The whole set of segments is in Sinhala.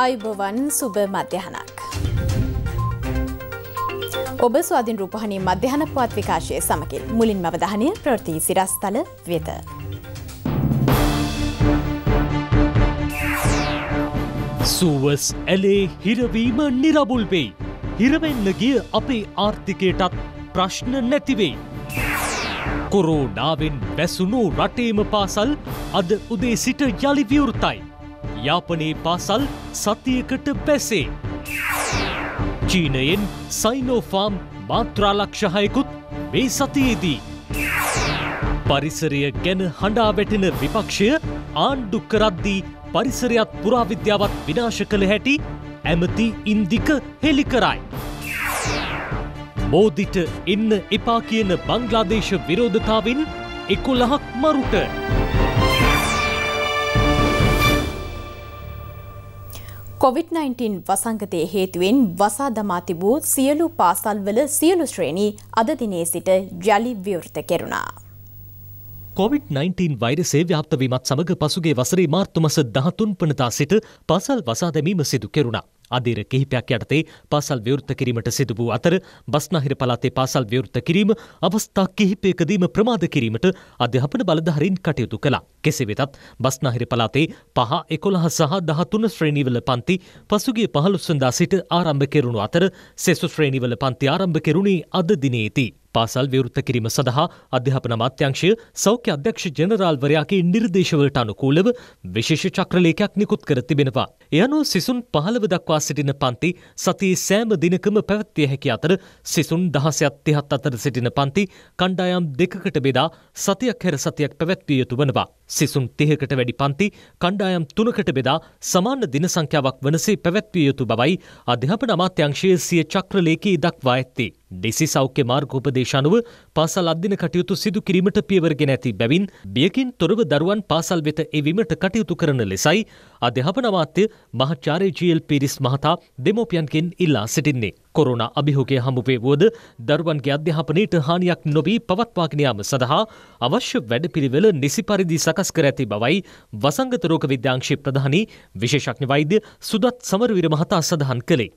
ආයුබවන් සුභ මධ්‍යහනක්. ඔබ ස්වාධින් රූපහණී මධ්‍යහන පුවත් විකාශය සමකින් මුලින් මවදහනය ප්‍රෘතිී සිරස්ථල වෙත. සුවස් ඇලේ හිරවීම නිරබුල් වෙයි. හිරවෙන්න ගිය අපේ ආර්ථිකයටත් ප්‍රශ්න නැතිවෙයි. කොරෝඩාවෙන් බැසුණු රටේම පාසල් අද උදේ සිට යළි විවෘතයි. යාපනයේ පාසල් සතියකට පැසේ. චීනයෙන් සයිනෝෆාම් මාත්‍රාලක්ෂහයකුත් මේ සතියේදී. පරිසරය ගැන හඬා වැටෙන විපක්ෂය ආණ්ඩු කරද්දී පරිසරයත් පුරාවිද්‍යාවත් විනාශ කළ හැටි ඇමති ඉන්දික හෙළි කරයි. මෝදිට එන්න එපා කියන බංග්ලාදේශ විරෝධතාවෙන් එකොළහක් මරුට. කොවිD-19 වසංගතය හේතුවෙන් වසා දමා තිබූ සියලු පාසල්වල සියලු ශ්‍රේණී අද දිනේ සිට ජලි විවෘත කෙරුණා. COVID-19 වෛරසේ ව්‍යාප්තවීමත් සමඟ පසුගේ වසරේ මාර්තු මස 13 වනදා සිට පාසල් වසා දැමීම සිදු කෙරුණා. අදීර කිහිපයක් යටතේ පාසල් විවෘත කිරීමට සිදු වූ අතර බස්නාහිර පළාතේ පාසල් විවෘත කිරීම අවස්ථා කිහිපයකදීම ප්‍රමාද කිරීමට අධ්‍යාපන බලධාරීන් කටයුතු කළා. කෙසේ වෙතත් බස්නාහිර පළාතේ පහ එකොළහ සහ දහතුන ශ්‍රේණීවල පන්ති පසුගිය පහළොස්වඳා සිට ආරම්භ කෙරුණු අතර සෙසු ශ්‍රේණීවල පන්ති ආරම්භ කෙරුණේ අද දිනේදී. පාසල් විවෘත කිරීම සඳහා අධ්‍යාපන අමාත්‍යංශය සෞඛ්‍ය අධ්‍යක්ෂ ජනරාල්වරයාගේ නිර්දේශවලට අනුකූලව විශේෂ චක්‍රලේඛයක් නිකුත් කර තිබෙනවා. එය අනුව සිසුන් පහළව දක්වා සිටින පන්ති සතියේ සෑම දිනකම පැවැත්විය හැකි අතර සිසුන් දහසයක් තිහත් අතර සිටින පන්ති කණ්ඩායම් දෙකකට බෙදා සතියක් හැර සතියක් පැවැත්විය යුතු වනවා. සිසුන් තිහකට වැඩි පන්ති කණ්ඩායම් තුනකට බෙදා සමාන දින සංඛ්‍යාවක් වනසේ පැවැත්විය යුතු බවයි අධ්‍යාපන අමාත්‍යංශයේ සිය චක්‍රලේකී දක්වා ඇත්තේ. ඩෙසි සෞඛ්‍ය මාර්ගෝපදේශ අනුව පාසල් අධ්‍යන කටයුතු සිදු කිරීමට පියවරගෙන ඇති බැවින් බියකින් තොරව දරුවන් පාසල් වෙත එවීමට කටයුතු කරන ලෙසයි අධ්‍යාපන අමාත්‍ය මහාචාර්ය ජීඑල් පීරිස් මහතා දෙමෝපියන්ගෙන් ඉල්ලා සිටින්නේ. කොරෝනා අභියෝගය හමුවේ වුවද දරුවන්ගේ අධ්‍යාපනයට හානියක් නොවී පවත්වාගෙන යාම සඳහා අවශ්‍ය වැඩපිළිවෙල නිසි පරිදි සකස් කර ඇති බවයි වසංගත රෝග විද්‍යාංශයේ ප්‍රධානී විශේෂඥ වෛද්‍ය සුදත් සමරවීර මහතා සඳහන් කළේ.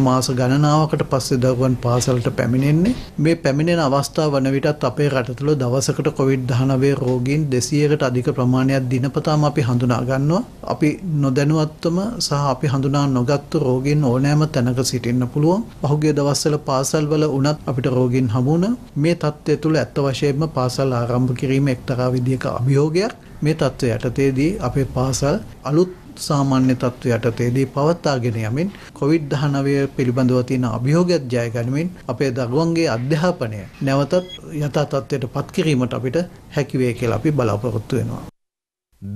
මාස ගණනාවකට පස්සේ දරුවන් පාසලට පැමිණෙන්නේ මේ පැමිණෙන අවස්ථාව වන විටත් අපේ රට තුළ දවසකට කොවිඩ්-19 රෝගීන් 200කට අධික ප්‍රමාණයක් දිනපතාම අපි හඳුනා ගන්නවා. අපි නොදැනුවත්වම සහ අපි හඳුනා නොගත්තු රෝගීන් ඕනෑම තැනක සිටින්න පුළුවන්. පහුගිය දවස්වල පාසල්වල වුණත් අපිට රෝගීන් හමු මේ තත්ත්වය තුළ ඇත්ත වශයෙන්ම පාසල් ආරම්භ කිරීම එක්තරා විදියක අභියෝගයක්. මේ තත්ත්වය යටතේදී අපේ පාසල් අලුත් සාමාන්‍ය තත්ත්ව යටතේදී පවත්වාගෙන යමින් COVID-19 පිළිබඳව තියෙන අභියෝගයත් ජය ගනිමින් අපේ දරුවන්ගේ අධ්‍යාපනය නැවතත් යථා තත්ත්වයට පත් කිරීමට අපිට හැකි වේ කියලා අපි බලාපොරොත්තු වෙනවා.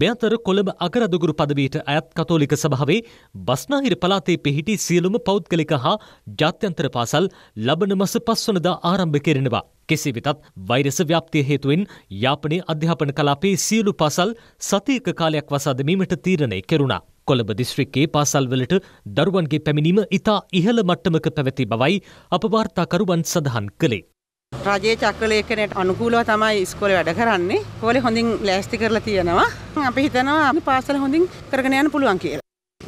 මෙතර කොළඹ අගරදුගුරු පදවීට අයත් කතෝලික සභාවේ බස්නාහිර පලාතේ පිහිටි සියලුම පෞද්ගලික හා ජාත්‍යන්තර පාසල් ලබන මස පස්වනදා ආරම්භ කෙරෙනවා. කෙසේ වෙතත් වෛරස ව්‍යාප්තිය හේතුවෙන් යාපනයේ අධ්‍යාපන කලාපයේ සියලු පාසල් සතියක කාලයක් වසා දැමීමට තීරණය කෙරුණා. කොළඹ දිස්ත්‍රික්කයේ පාසල්වලට දරුවන්ගේ පැමිණීම ඉතා ඉහළ මට්ටමක පැවති බවයි අප වාර්තාකරුවන් සඳහන් කළේ. රජයේ චක්‍රලේඛනයට අනුකූලව තමයි ඉස්කෝලේ වැඩ කරන්නේ. කෝලේ හොඳින් ලෑස්ති කරලා තියෙනවා. අපි හිතනවා අපි පාසල හොඳින් කරගෙන යන්න පුළුවන් කියලා.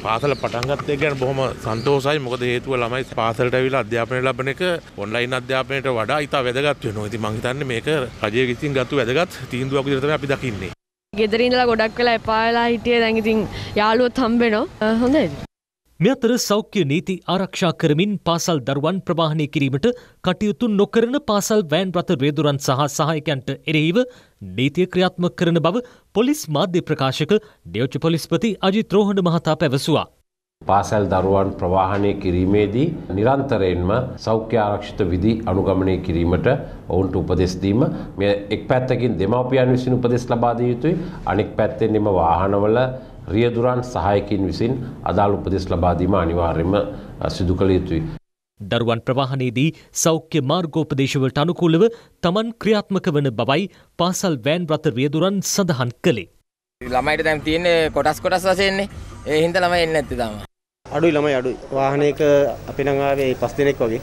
පාසල පටන් ගත්ත එක ගැන බොහොම සන්තෝෂයි. මොකද හේතුව ළමයි පාසලට ඇවිල්ලා අධ්‍යාපනය ලබන එක ඔන්ලයින් අධ්‍යාපනයට වඩා ඉතා වැදගත් වෙනවා. ඉතින් මම හිතන්නේ මේක රජයේ විසින් ගත්ත වැදගත් තීන්දුවක් විදිහට තමයි අපි දකින්නේ. ගෙදරින්දලා ගොඩක් වෙලා එපා වෙලා හිටියේ දැන් ඉතින් යාළුවොත් හම්බෙනවා. හොඳයි. මෙ අතර සෞඛ්‍ය නීති ආරක්ෂා කරමින් පාසල් දරුවන් ප්‍රවාහනය කිරීමට කටයුතු නොකරන පාසල් වෑන් රථ රේදුරන් සහ සහයකන්ට එරෙහිව නීතිය ක්‍රියාත්මක කරන බව පොලිස් මාධ්‍ය ප්‍රකාශක ඩියෝච පොලිස්පති අජිත් රෝහණ මහතා පැවසුවා. පාසැල් දරුවන් ප්‍රවාහනය කිරීමේදී නිරන්තරයෙන්ම සෞඛ්‍ය ආරක්ෂිත විදි අනුගමනය කිරීමට ඔවුන්ට උපදෙස්දීම මේ එක් පැත්තකින් දෙමවපියන් විසින් උපදෙස් ලබාදිය යුතුයි අනෙක් පැත්තෙන් එම වාහනවල රියදුරන් සහයකින් විසින් අදාළ උපදෙස් ලබාදීම අනිවාර්යම සිදු කළ යුතුයි. දරුවන් ප්‍රවාහනයේදී සෞඛ්‍ය මාර්ගෝපදේශවලට අනුකූලව තමන් ක්‍රියාත්මක වන බවයි පාසල් වෑන් රථ රියදුරන් සඳහන් කළේ. ළමයිට දැන් තියෙන්නේ කොටස් කොටස් වශයෙන්නේ. ඒ හින්දා ළමයි එන්නේ නැත්තේ තාම. අඩුයි ළමයි අඩුයි. වාහනයක අපි නම් ආවේ 5 දිනක් වගේ.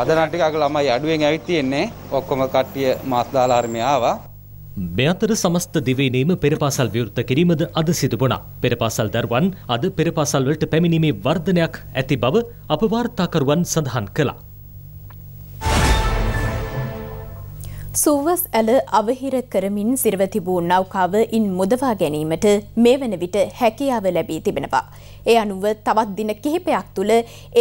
අද නම් ටිකක් ළමයි අඩුවෙන් ඇවිත් තියෙන්නේ. ඔක්කොම කට්ටිය මාස් 14 ආවා. මේ අතර සමස්ත දිවයිනීම පෙරපාසල් විවෘත කිරීමද අද සිදු වුණා. පෙරපාසල් දරුවන් අද පෙරපාසල් වලට පැමිණීමේ වර්ධනයක් ඇති බව අප වාර්තාකරුවන් සඳහන් කළා. සුවස් ඇල අවහිර කරමින් සිරවතිබූ නෞකාව ඉන් මුදවා ගැනීමට මේ වන විට හැකියාව ලැබී තිබෙනවා. ඒ අනුව තවත් දින කිහිපයක් තුළ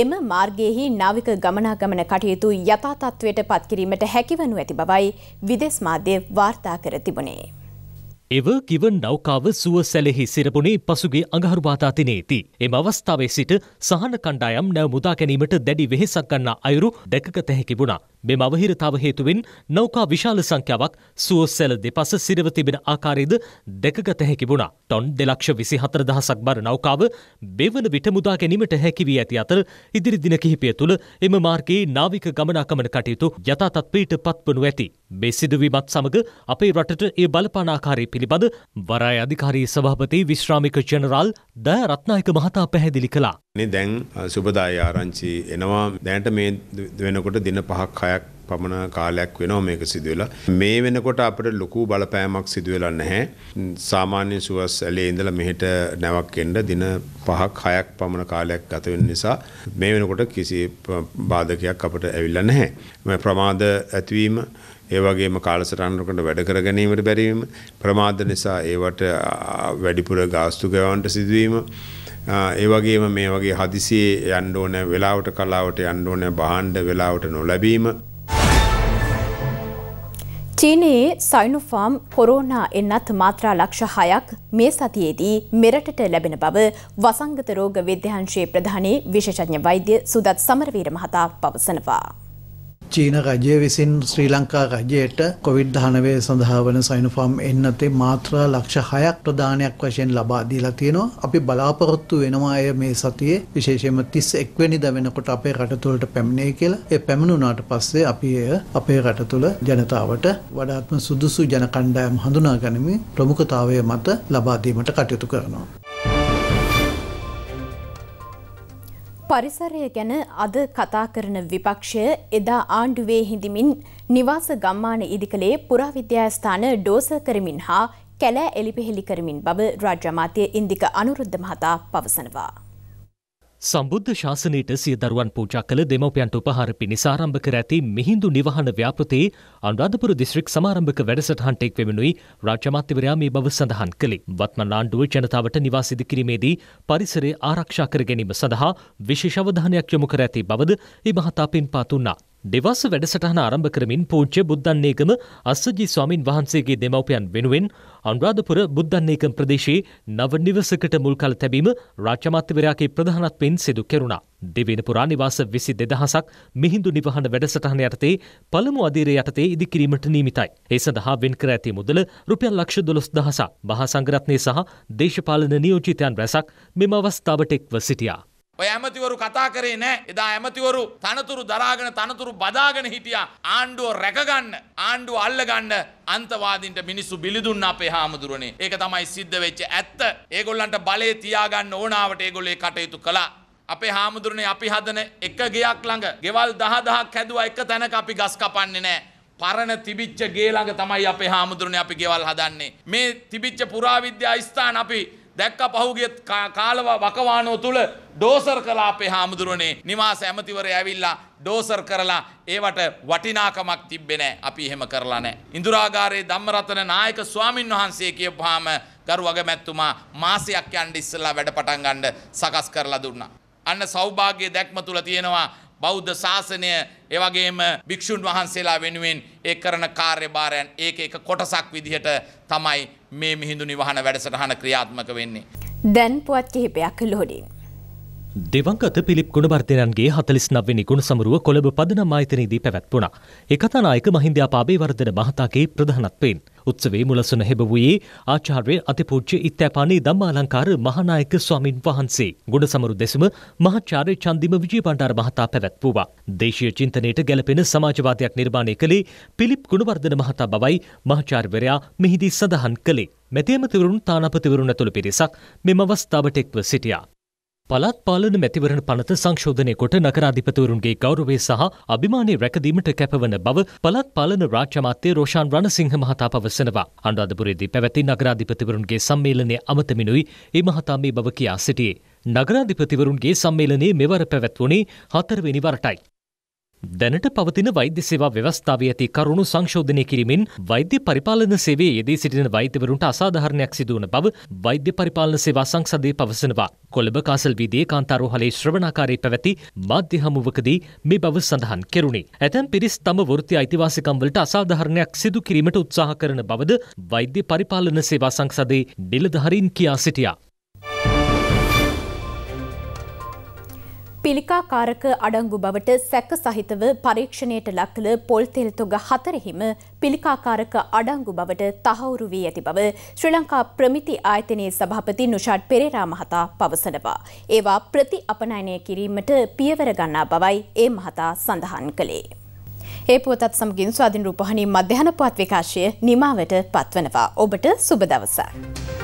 එම මාර්ගයෙහි නාවික ගමනාගමන කටයුතු යථාතත්වයට පත්කිරීමට හැකිවනු ඇති බවයි විදෙස් මාධ්‍ය වාර්තා කර තිබුණේ. එව කිව නෞකාව සුව සැලෙහි සිරපුුණේ පසුගේ අඟහරුවාතාතිනේති. එම අවස්ථාවේ සිට සහන කණ්ඩායම් නැව මුදා ගැනීමට දැඩි වෙහෙසක් ගන්නා අයුරු දැකගත හැකිබුණා. මෙම අවහිරතාව හේතුවෙන් නෞකා විශාල සංඛ්‍යාවක් සුවස් සැල දෙපස සිරව තිබෙන ආකාරයද දැකගත හැකි වුණා. ටොන් දෙලක්ෂ විසි හතර දහසක් බර නෞකාව බෙවන විට මුදා ගැනීමට හැකිවී ඇති අතර ඉදිරි දින කිහිපය තුළ එම මාර්ගයේ නාවික ගමනාකමන කටයුතු යථාතත්වයට පත්වනු ඇති. මේ සිදුවීමත් සමග අපේ රටට ඒ බලපානාකාරී පිළිබඳ වරාය අධිකාරී සභාපති විශ්‍රාමික ජනරාල් දෑ රත්නායක මහතා පැහැදිලි කළා. දැන් සුබදාය ආරංචි එනවා දැනට මේ වෙනකොට දින පහක් හය පමණ කාලයක් වෙනවා මේක සිදුවෙලා. මේ වෙනකොට අපිට ලොකු බලපෑමක් සිදුවෙලා නැහැ. සාමාන්‍ය සුවස් ඇලේ ඉඳලා මෙහෙට නැවක් එන්න දින 5ක් 6ක් පමණ කාලයක් ගත වෙන නිසා මේ වෙනකොට කිසි බාධකයක් අපිට ඇවිල්ලා නැහැ. ප්‍රමාද ඇතිවීම ඒ වගේම කාලසටහනකට වැඩ කර ගැනීමට බැරි වීම ප්‍රමාද නිසා ඒවට වැඩිපුර ගාස්තු ගෙවන්නට සිදුවීම ඒ වගේම මේ වගේ හදිසියේ යන්න ඕන වෙලාවට කලාවට යන්න ඕන බහඬ වෙලාවට නොලැබීම චීනයේ සයිනුෆාම් කොරෝනා එන්නත් මාත්‍රා ලක්ෂ හයක් මේ සතියේදී මෙරටට ලැබෙන බව වසංගත රෝග විද්‍යාංශයේ ප්‍රධානී විශේෂඥ වෛද්‍ය සුදත් සමරවීර මහතා පවසනවා. චීන රජය විසින් ශ්‍රී ලංකා රජයට කොවිඩ්-19 සඳහා වන සයිනොෆාම් එන්නතේ මාත්‍රා ලක්ෂ 6ක් ප්‍රදානයක් වශයෙන් ලබා දීලා තියෙනවා. අපි බලාපොරොත්තු වෙනවා එය මේ සතියේ විශේෂයෙන්ම 31 වෙනිදා වෙනකොට අපේ රට තුළට පැමිණේ කියලා. ඒ පැමිණුණාට පස්සේ අපි එය අපේ රට තුළ ජනතාවට වඩාත්ම සුදුසු ජන කණ්ඩායම් හඳුනා ගනිමින් ප්‍රමුඛතාවය මත ලබා දීමට කටයුතු කරනවා. පරිසරය ගැන අද කතා කරන විපක්ෂය එදා ආණ්ඩුවේ හිඳමින් නිවාස ගම්මාන ඉදිකළේ පුරාවිද්‍යාස්ථාන ඩෝස කරමින් හා කැලෑ එලිපෙහෙලි කරමින් බව රාජ්‍යමාතය ඉන්දික අනුරුද්ධ මහතා පවසනවා. සම්බුද්ධ ශාසනයට සිය දරුවන් පූජා කළ දෙමව්පියන්ට උපහාර පිණිස ආරම්භ කර ඇති මිහිඳු නිවහන ව්‍යාපෘතියේ අනුරාධපුර දිස්ත්‍රික් සමාරම්භක වැඩසටහනට එක් වෙමිනුයි රාජ්‍ය අමාත්‍යවරයා මේ බව සඳහන් කළේ. වත්මන් ආණ්ඩුව ජනතාවට නිවාස ඉදිකිරීමේදී පරිසරය ආරක්ෂා කර ගැනීම සඳහා විශේෂ අවධානයක් යොමු කර ඇති බවද ඒ මහතා පින්පා දුන්නා. දෙවස වැඩසටහන ආරම්භ කරමින් පූජ්‍ය බුද්ධන්නේකම අස්සජී ස්වාමින් වහන්සේගේ දෙමව්පියන් වෙනුවෙන් අනුරාධපුර බුද්ධන්නේකම් ප්‍රදේශයේ නව නිවසකට මුල් කළ තැබීම රාජ්‍යමාත්‍යවරයාගේ ප්‍රධානත්වයෙන් සිදු කෙරුණා. දෙවෙන පුරා නිවාස විසි දෙදහසක් මිහිඳු නිවහන වැඩසටහන යටතේ පළමු අධීරය යටතේ ඉදිකිරීමට නීමිතයි. ඒ සඳහා වෙන්කර ඇති මුදල රුපියල් ලක්ෂ දොළොස් දහසක් මහා සංගරත්නය සහ දේශපාලන නියෝජිතයන් රැසක් මෙම අවස්ථාවට එක්ව සිටියා. ඔය ඇමතිවරු කතා කරේ නෑ එදා ඇමතිවරු තනතුරු දරාගෙන තනතුරු බදාගෙන හිටියා ආණ්ඩුව රැකගන්න ආණ්ඩුව අල්ලගන්න අන්තවාදින්ට මිනිස්සු බිලිදුන්න අපේ හාමුදුරනේ ඒක තමයි සිද්ධ වෙච්ච ඇත්ත ඒගොල්ලන්ට බලේ තියාගන්න ඕනාවට ඒගොල්ලේ කටයුතු කළා අපේ හාමුදුරනේ අපි හදන එක ගෙයක් ළඟ ගෙවල් දහ දහක් හැදුවා එක තැනක අපි ගස් කපන්නේ නෑ පරණ තිබිච්ච ගේ ළඟ තමයි අපේ හාමුදුරනේ අපි ගෙවල් හදන්නේ මේ තිබිච්ච පුරාවිද්‍යා ස්ථාන අපි දැක්ක පහුගේ කාලව වකවානුව තුළ ඩෝසර් කලා අපේ හාමුදුරුවනේ නිවාස ඇමතිවර ඇවිල්ලා ඩෝසර් කරලා ඒවට වටිනාකමක් තිබෙනෑ අපි එහෙම කරලා නෑ. ඉන්දුරාගාරයේ ධම්මරතන නායක ස්වාමින් වහන්සේ කියපුහාම ගරුවග මැත්තුමා මාසයක් යන්ඩ ඉස්සල්ලා වැඩ පටන් ගණ්ඩ සකස් කරලා දුන්න. අන්න සෞභාග්‍ය දැක්ම තුළ තියෙනවා බෞද්ධ ශාසනය එවගේම භික්‍ෂූන් වහන්සේලා වෙනුවෙන් ඒ කරන කාර්යභාරයන් ඒක එක කොටසක් විදිහට තමයි මේ මිහිඳු නිවහන වැඩසටහන ක්‍රියාත්මක වෙන්නේ. දැන් පුවත් කිහිපයක් ලොඩින්. දෙවංගත පිලිප් ගුණවර්ධනන්ගේ හතලිස් නවවෙනි ගුණ සමරුව කොළඹ පදනම් ආයතනයේදී පැවැත්වුණා. එකතානායක මහින්ද්‍යාපාබේ වර්ධන මහතාගේ ප්‍රධානත්වයෙන්. උත්සවේ මුලසුන හෙබවූයේ ආචාර්ය අතිපූජ්‍ය ඉත්තෑපානේ ධම්මාලංකාර මහානායක ස්වාමින් වහන්සේ. ගුණ සමරු දෙසම මහාචාර්ය චන්දිම විජය බණ්ඩාර මහතා පැවැත්වූවා. දේශීය චින්තනයට ගැලපෙන සමාජවාදයක් නිර්මාණය කළේ පිලිප් ගුණවර්ධන මහතා බවයි මහාචාර්යවරයා මෙහිදී සඳහන් කළේ. මෙතේමතිවරුන් තානාපතිවරුන් ඇතුළු පිරිසක් මෙම අවස්ථාවට එක්ව සිටියා. පළාත් පාලන මැතිවරණ පනත සංශෝධනය කොට නගරාධිපතිවරුන්ගේ ගෞරවය සහ අභිමානය රැකදීමට කැපවන බව පළාත් පාලන රාජ්‍ය අමාත්‍ය රෝෂාන් රණසිංහ මහතා පවසනවා. අනුරාධපුරයේදී පැවැති නගරාධිපතිවරුන්ගේ සම්මේලනය අමතමිනුයි ඒ මහතා මේ බව කියා සිටියේ. නගරාධිපතිවරුන්ගේ සම්මේලනයේ මෙවර පැවැත්වුණේ හතරවෙනි වරටයි. දැනට පවතින වෛද්‍ය සේවා ව්‍යවස්ථාවේ ඇති කරුණු සංශෝධනය කිරීමෙන් වෛද්‍ය පරිපාලන සේවයේ යෙදී සිටින වෛද්‍යවරුන්ට අසාධාරණයක් සිදුවන බව වෛද්‍ය පරිපාලන සේවා සංසදය පවසනවා. කොළඹ කාසල් වීදියේ කාන්තාරෝහලේ ශ්‍රවණාකාරයේ පැවැති මාධ්‍ය හමුවකදී මේ බව සඳහන් කෙරුණි. ඇතැම් පිරිස් තම වෘත්ති අයිතිවාසිකම් වලට අසාධාරණයක් සිදු කිරීමට උත්සාහ කරන බවද වෛද්‍ය පරිපාලන සේවා සංසදයේ නිලධාරීන් කියා සිටියා. පිළිකාකාරක අඩංගු බවට සැක සහිතව පරීක්ෂණයට ලක්කළ පොල් තෙල් තොග හතරෙහිම පිළිකාකාරක අඩංගු බවට තහවුරු වී ඇති බව ශ්‍රී ලංකා ප්‍රමිති ආයතනයේ සභාපති නුෂාඩ් පෙරේරා මහතා පවසනවා. ඒවා ප්‍රති අපනයනය කිරීමට පියවර ගන්නා බවයි ඒ මහතා සඳහන් කළේ. ඒ පුවතත් සමගින් ස්වාධින් රූපහණී මධ්‍යහන පුවත් විකාශය නිමාවට පත්වනවා. ඔබට සුබ දවසක්.